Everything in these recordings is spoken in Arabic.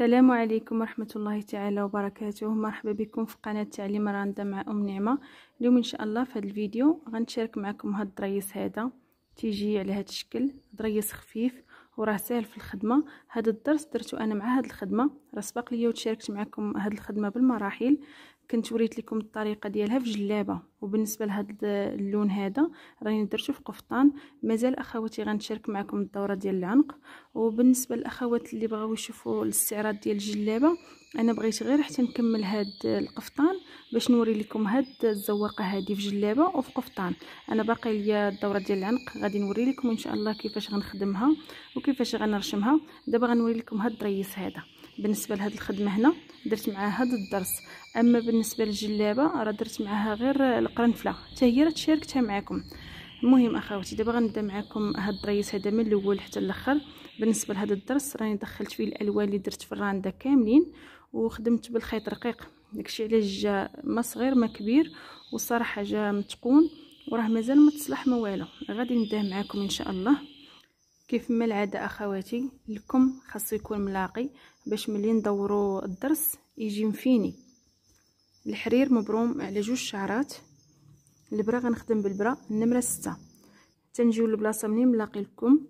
السلام عليكم ورحمة الله تعالى وبركاته مرحبا بكم في قناة تعليم راندا مع أم نعمة اليوم إن شاء الله في هذا الفيديو غنشارك معكم هاد الدريس هذا تيجي على هاد الشكل دريس خفيف وراه ساهل في الخدمة هاد الدرس درتو أنا مع هاد الخدمة راه سبق ليا وتشاركت معكم هاد الخدمة بالمراحل كنت وريت لكم الطريقه ديالها في جلابه وبالنسبه لهذا اللون هذا راني درتو في قفطان مازال اخواتي غنشارك معكم الدوره ديال العنق وبالنسبه للاخوات اللي بغاو يشوفوا الاستعراض ديال الجلابه انا بغيت غير حتى نكمل هاد القفطان باش نوري لكم هاد الزواقه هادي في جلابه وفي قفطان انا باقي ليا الدوره ديال العنق غادي نوري لكم ان شاء الله كيفاش غنخدمها وكيفاش غنرشمها دابا غنوري لكم هاد الريس هذا بالنسبه لهاد الخدمه هنا درت معاه هاد الدرس اما بالنسبه للجلابه راه درت معاها غير القرنفله حتى هي راه تشاركتها معكم المهم اخواتي دابا غنبدا معكم هاد الدريس هذا من الاول حتى الاخر بالنسبه لهذا الدرس راني دخلت فيه الالوان اللي درت في الراندا كاملين وخدمت بالخيط رقيق داكشي علاش جا ما صغير ما كبير والصراحه جا متقون وراه مازال ما تصلح ما والو غادي نبداه معكم ان شاء الله كيف ما العاده اخواتي الكم خاصو يكون ملاقي باش ملي ندورو الدرس يجي مفيني الحرير مبروم على جوج شعرات البرا غنخدم بالبرا النمره ستة تنجيو البلاصة منين ملاقي لكم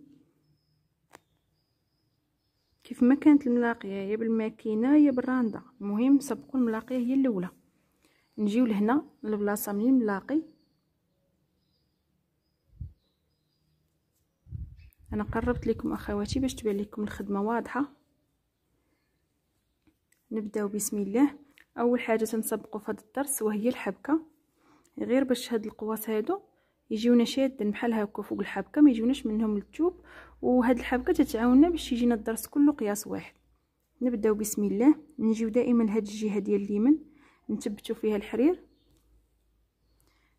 كيف ما كانت الملاقيه يا بالماكينه يا بالراندا المهم نسبقوا الملاقيه هي الاولى نجيو لهنا البلاصة منين ملاقي انا قربت لكم اخواتي باش تبان لكم الخدمه واضحه نبداو بسم الله اول حاجه تنسبقوا في هذا الدرس وهي الحبكه غير باش هاد القواس هادو يجيونا شادين بحال هكا فوق الحبكه ما يجيوناش منهم التوب وهاد الحبكه تتعاوننا باش يجينا الدرس كله قياس واحد نبداو بسم الله نجيو دائما لهاد الجهه ديال اليمين نثبتوا فيها الحرير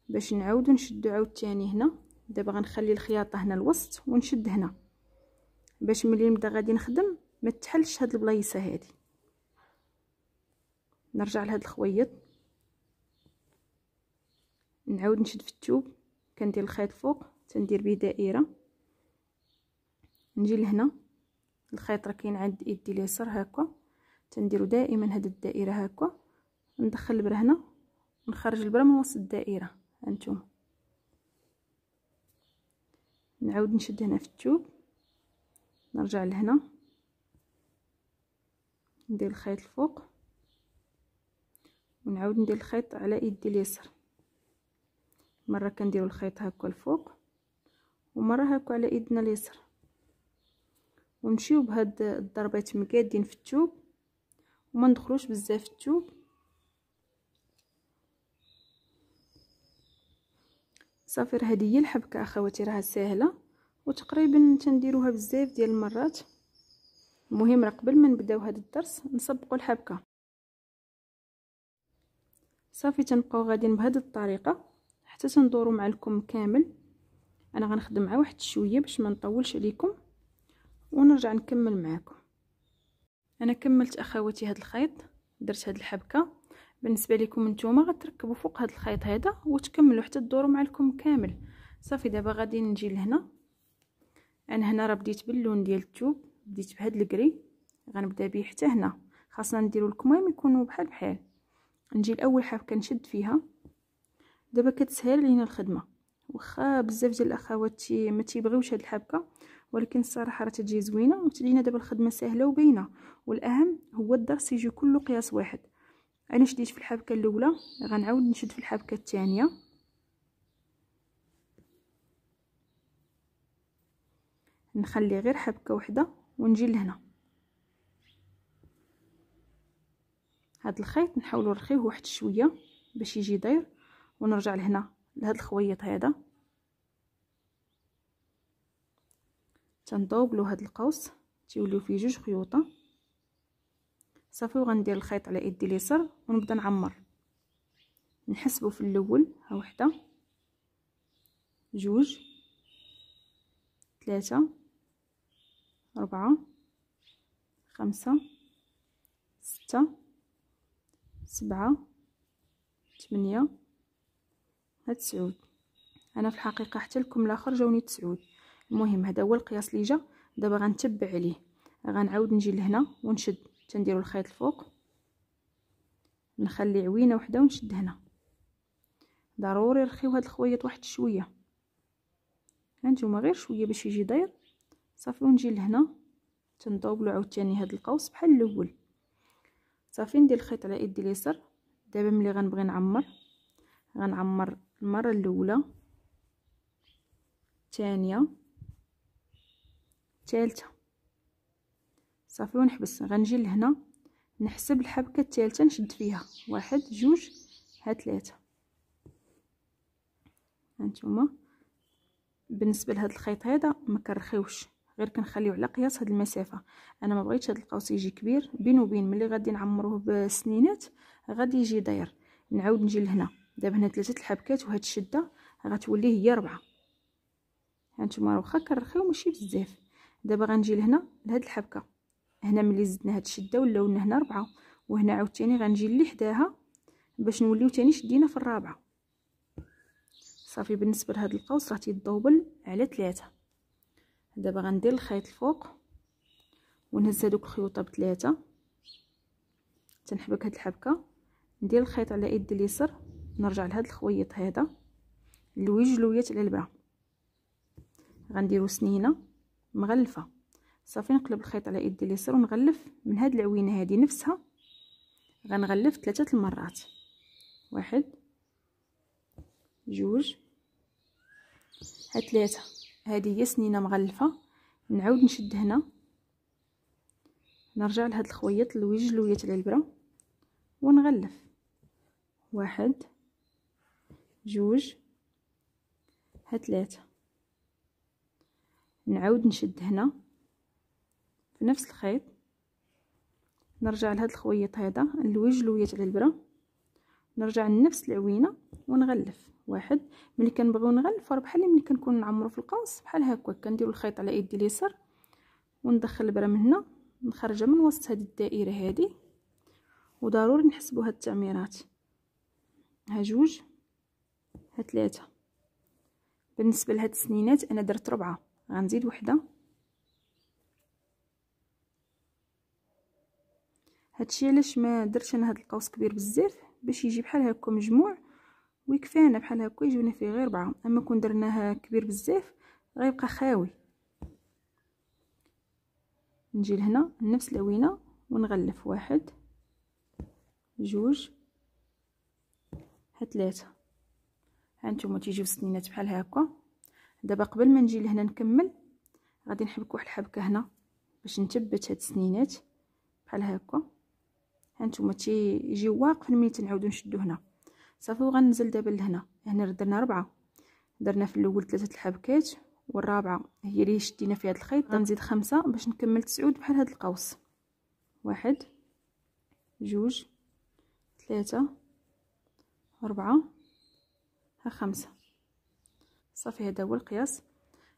باش نعاودو نشدو عاوتاني هنا دابا غنخلي الخياطه هنا الوسط ونشد هنا باش ملي نبدا غادي نخدم ما تحلش هاد البلايصه هادي نرجع لهاد الخويط نعاود نشد في التوب كندير الخيط فوق تندير به دائره نجي لهنا الخيط راه كاين عند يدي اليسار هكا تنديرو دائما هاد الدائره هكا ندخل البره هنا نخرج البره من وسط الدائره هانتوما نعاود نشد هنا في التوب نرجع لهنا ندير الخيط الفوق ونعاود ندير الخيط على يدي اليسر مره كنديرو الخيط هكا الفوق ومره هكا على يدنا اليسر ونمشيو بهاد الضربات مقادين في الثوب وما ندخلوش بزاف في الثوب صافي راه هذه هي الحبكه اخواتي راها ساهله وتقريبا تنديروها بزاف ديال المرات المهم راه قبل ما نبداو هذا الدرس نصبقوا الحبكه صافي تنبقاو غاديين بهاد الطريقه حتى تندورو مع الكم كامل انا غنخدم مع واحد شويه باش ما نطولش عليكم ونرجع نكمل معاكم انا كملت اخواتي هاد الخيط درت هاد الحبكه بالنسبه لكم نتوما غتركبوا فوق هاد الخيط هذا وتكملوا حتى تدوروا مع الكم كامل صافي دابا غادي نجي لهنا انا هنا راه بديت باللون ديال الثوب بديت بهاد الكري غنبدا بيه حتى هنا خاصنا نديروا الكمام يكونوا بحال بحال نجي لاول حرف كنشد فيها دابا كتسهل لينا الخدمه واخا بزاف ديال الاخوات تي ما تيبغيوش هاد الحبكه ولكن الصراحه راه تجي زوينه وتلينا دابا الخدمه سهله وباينه والاهم هو الدرس يجي كله قياس واحد انا شديت في الحبكه الاولى غنعاود نشد في الحبكه الثانيه نخلي غير حبكه وحده ونجي لهنا هاد الخيط نحاولوا نرخيه واحد شويه باش يجي داير ونرجع لهنا لهاد الخويط هذا تندوبلو هاد القوس تيوليو فيه جوج خيوطه صافي وغندير الخيط على يدي اليسار ونبدا نعمر نحسبو في الاول ها وحده جوج ثلاثة أربعة خمسة ستة سبعة ثمانية هاد تسعود انا في الحقيقه حتى لكم الاخر جاوني تسعود المهم هذا هو القياس اللي جا دابا غنتبع عليه غنعاود نجي لهنا ونشد تنديرو الخيط الفوق نخلي عوينه وحده ونشد هنا ضروري رخيو هاد الخويط واحد شويه هانتوما غير شويه باش يجي داير صافي ونجي لهنا تنضوبلو عاوتاني هاد القوس بحال الاول صافي ندير الخيط على يدي اليسر دابا ملي غنبغي نعمر غنعمر المره الاولى الثانيه الثالثه صافي ونحبس غنجي لهنا نحسب الحبكه الثالثه نشد فيها واحد جوج ها ثلاثه هانتوما بالنسبه لهذا الخيط هذا ما كنرخيوش غير كنخليو على قياس هاد المسافه انا ما بغيتش هاد القوس يجي كبير بين وبين ملي غادي نعمروه بالسنينات غادي يجي داير نعاود نجي لهنا دابا هنا ثلاثه الحبكات وهاد الشده غتولي هي ربعه هانتوما راه واخا كنرخيو ماشي بزاف دابا غنجي لهنا لهاد الحبكه هنا ملي زدنا هاد الشده ولاو لنا هنا ربعه وهنا عاوتاني غنجي اللي حداها باش نوليو تاني شدينا في الرابعه صافي بالنسبه لهاد القوس راه تيدوبل على ثلاثة دابا غندير الخيط الفوق ونهز هذوك الخيوطه بثلاثه تنحبك هاد الحبكه ندير الخيط على يد اليسر نرجع لهاد الخويط هذا نلوي لويات على البعه غنديرو سنينه مغلفه صافي نقلب الخيط على يد اليسر ونغلف من هاد العوينه هادي نفسها غنغلف ثلاثه المرات واحد جوج هاد ثلاثه هذه هي سنينه مغلفه نعاود نشد هنا نرجع لهاد الخويط لوج لويه على البره ونغلف واحد جوج ها ثلاثه نعاود نشد هنا في نفس الخيط نرجع لهاد الخويط هذا نلوج لويه على البره نرجع لنفس العوينه ونغلف واحد ملي كنبغيو نغلفو راه بحال ملي كنكون نعمرو في القوس بحال هكا كنديرو الخيط على يدي اليسر وندخل البره من هنا نخرجها من وسط هاد الدائره هادي وضروري نحسبو هاد التعميرات ها جوج ها ثلاثه بالنسبه لهاد السنينات انا درت ربعه غنزيد وحده هادشي علاش ما درتش انا هاد القوس كبير بزاف باش يجي بحال هكا مجموع ويكفانا بحال هكا يجيونا فيه غير ربعة اما كون درناه كبير بزاف غيبقى خاوي نجي لهنا نفس لوينه ونغلف واحد جوج حتى ثلاثه هانتوما تيجيو السنينات بحال هكا دابا قبل ما نجي لهنا نكمل غادي نحبك واحد الحبكه هنا باش نثبت هاد السنينات بحال هكا هانتوما تيجيو واقفين ملي تنعاودو نشدو هنا صافي وغنزل دابا لهنا هنا درنا ربعة درنا في الاول ثلاثه الحبكات والرابعه هي اللي شدينا فيها هذا الخيط غنزيد خمسة باش نكمل تسعود بحال هذا القوس واحد جوج ثلاثة أربعة ها خمسة صافي هذا هو القياس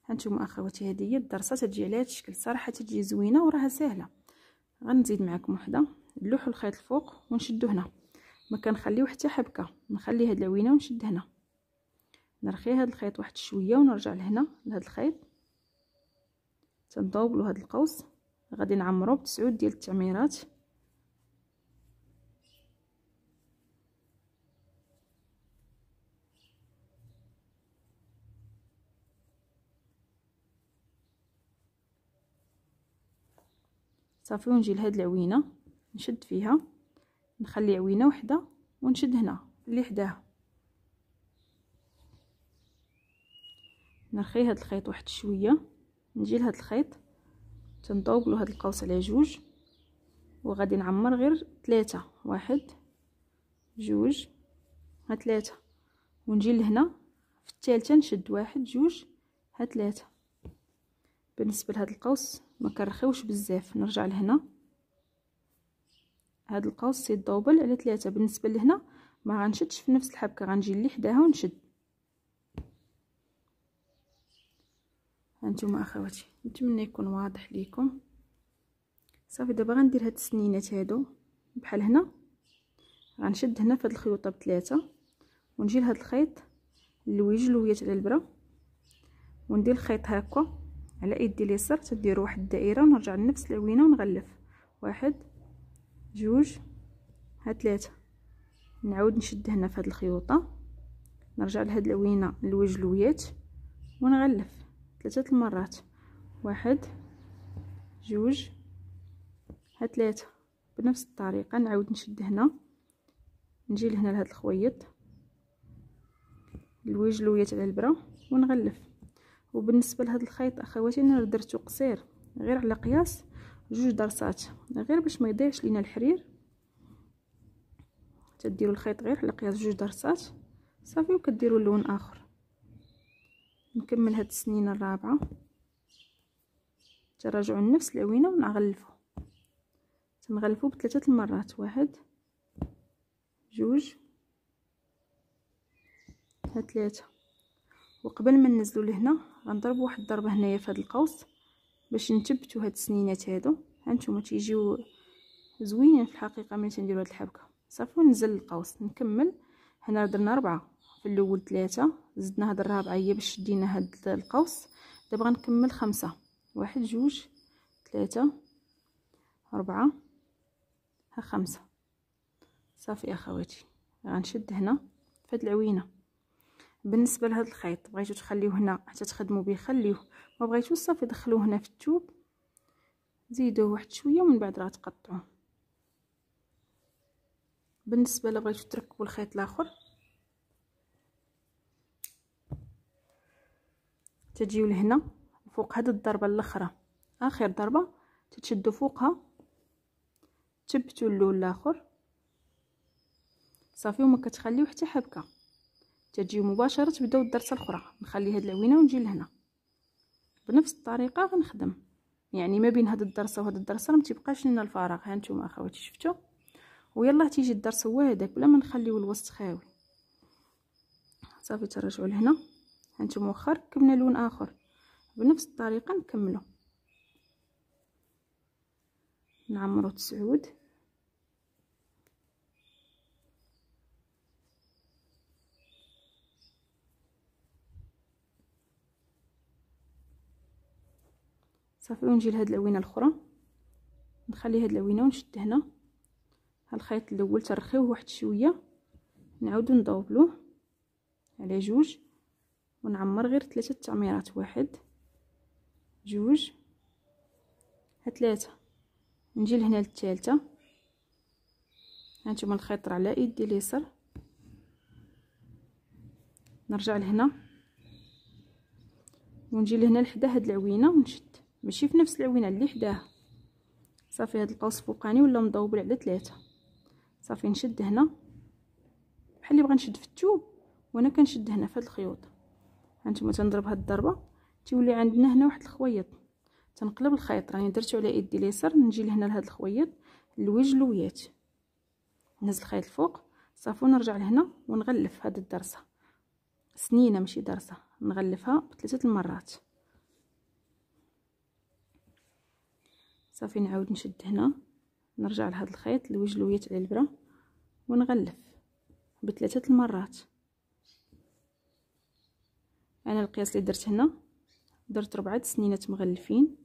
هانتوما اخواتي هذه هي الدرسه تجي على هذا الشكل صراحه تجي زوينه وراها سهله غنزيد معكم وحده نلوحوا الخيط الفوق ونشدو هنا ما كنخليو حتى حبكه نخلي هاد العوينه ونشد هنا نرخي هاد الخيط واحد شويه ونرجع لهنا لهاد الخيط تنضوبلو هاد القوس غادي نعمرو بتسعود ديال التعميرات صافي ونجي لهاد العوينه نشد فيها نخلي عوينه وحده ونشد هنا اللي حداها نرخي هاد الخيط واحد شويه نجي لهاد الخيط تنطوبلو هاد القوس على جوج وغادي نعمر غير ثلاثة واحد جوج ها ثلاثة ونجي لهنا في الثالثة نشد واحد جوج ها ثلاثة بالنسبة لهاد القوس ما كنرخيوش بزاف نرجع لهنا هاد القوس سي دوبل على ثلاثة بالنسبة لهنا ما غنشدش في نفس الحبكة غنجي اللي حداها ونشد هانتوما اخواتي نتمنى يكون واضح ليكم صافي دابا غندير هاد السنينات هادو بحال هنا غنشد هنا في هاد الخيوطه بثلاثه ونجي لهاد الخيط اللويج لويات على البرا وندير الخيط هكا على يدي اليسار تديرو واحد الدائره ونرجع لنفس العوينه ونغلف واحد جوج ها ثلاثة نعاود نشد هنا في هاد الخيوطة نرجع لهاد العوينة لويات ونغلف ثلاثة المرات واحد جوج ها ثلاثة بنفس الطريقة نعاود نشد هنا نجي لهنا لهاد الخويط لويات على البرا ونغلف وبالنسبة لهاد الخيط اخواتي انا درتو قصير غير على قياس جوج درسات غير باش ما يضيعش لينا الحرير تديروا الخيط غير على قياس جوج درسات صافي وكديروا لون اخر نكمل هاد السنينه الرابعه تراجعوا نفس العوينه ونغلفوا تنغلفوا بثلاثه المرات واحد جوج هاد ثلاثه وقبل ما ننزلوا لهنا غنضرب واحد الضربه هنايا في هاد القوس باش نثبتوا هاد السنينات هادو هانتوما تيجيو زوينين في الحقيقه ملي تنديروا هاد الحبكه صافي ونزل القوس نكمل هنا درنا ربعة في الاول ثلاثة زدنا هاد الرابعه هي باش شدينا هاد القوس دابا غنكمل خمسة واحد جوج ثلاثة أربعة ها خمسة صافي اخواتي غنشد هنا في هاد العوينه بالنسبه لهذا الخيط بغيتو تخليوه هنا حتى تخدموا به خليوه ما بغيتوش صافي دخلوه هنا في الثوب زيدوه واحد شويه ومن بعد راه تقطعوه بالنسبه لبغيتو بغيتو تركبوا الخيط الاخر تجيو لهنا وفوق هاد الضربه الاخرى اخر ضربه تتشدوا فوقها تثبتوا اللون الاخر صافي وما كتخليو حتى حبكه تجيو مباشره تبداو الدرسه الاخرى نخلي هاد العوينه ونجي لهنا بنفس الطريقه غنخدم يعني ما بين هاد الدرسه وهاد الدرسه ما تبقاش لنا الفراغ ها نتوما اخواتي شفتو ويلا تيجي الدرس هو هذاك بلا ما نخليو الوسط خاوي صافي ترجعوا لهنا هانتوما واخا ركبنا لون اخر بنفس الطريقه نكملو نعمرو تسعود صافي ونجي لهاد الاوينه الاخرى نخلي هاد الاوينه ونشد هنا الخيط الاول ترخيوه واحد شويه نعاودو نضوبلوه على جوج ونعمر غير ثلاثه تعميرات واحد جوج ها ثلاثه نجي لهنا للثالثه هانتوما الخيط راه على يدي اليسر نرجع لهنا ونجي لهنا لحدا هاد العوينه ونشد ماشي في نفس العوينه اللي حداها صافي هاد القوس فوقاني ولا مضوبل على ثلاثه صافي نشد هنا بحال اللي بغا نشد في الثوب وانا كنشد هنا في هاد الخيوط هانتوما تنضرب هاد الضربه تيولي عندنا هنا واحد الخويط تنقلب الخيط راني درتو على يدي اليسار نجي لهنا لهاد الخويط الوجه لويات نهز الخيط الفوق صافي ونرجع لهنا ونغلف هاد الدرسه سنينه ماشي درسه نغلفها بثلاثه المرات صافي نعاود نشد هنا نرجع لهذا الخيط الوجلويه على البره ونغلف بثلاثه المرات انا القياس اللي درت هنا درت ربعه سنينات مغلفين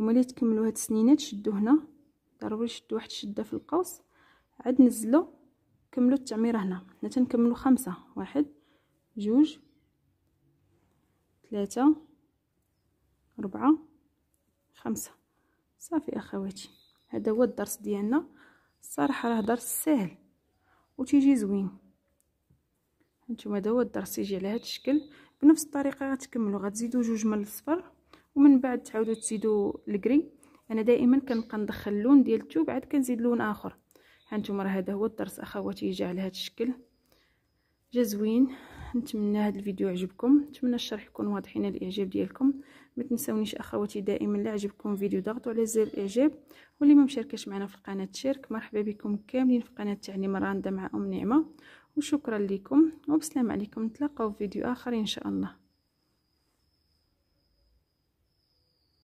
وملي تكملوا هاد السنينه تشدوا هنا ضروري تشدوا واحد الشده في القوس عاد نزلوا كملوا التعميره هنا حنا تنكملوا خمسه واحد جوج ثلاثه أربعة خمسة صافي اخواتي هذا هو الدرس ديالنا الصراحه راه درس سهل وتيجي زوين هانتوما هذا هو الدرس يجي على هذا الشكل بنفس الطريقه غتكملوا غتزيدوا جوج من الصفر ومن بعد تعاودوا تزيدوا الكري انا دائما كنبقى ندخل اللون ديال الثوب عاد كنزيد لون اخر هانتوما راه هذا هو الدرس اخواتي جا على هذا الشكل جا زوين نتمنى هذا الفيديو عجبكم نتمنى الشرح يكون واضح لنا الاعجاب ديالكم ما تنساونيش اخواتي دائما لا عجبكم فيديو ضغطوا على زر الاعجاب واللي ما مشاركش معنا في القناه تشارك مرحبا بكم كاملين في قناه تعليم راندا مع ام نعمه وشكرا لكم وبسلام عليكم نتلاقاو في فيديو اخر ان شاء الله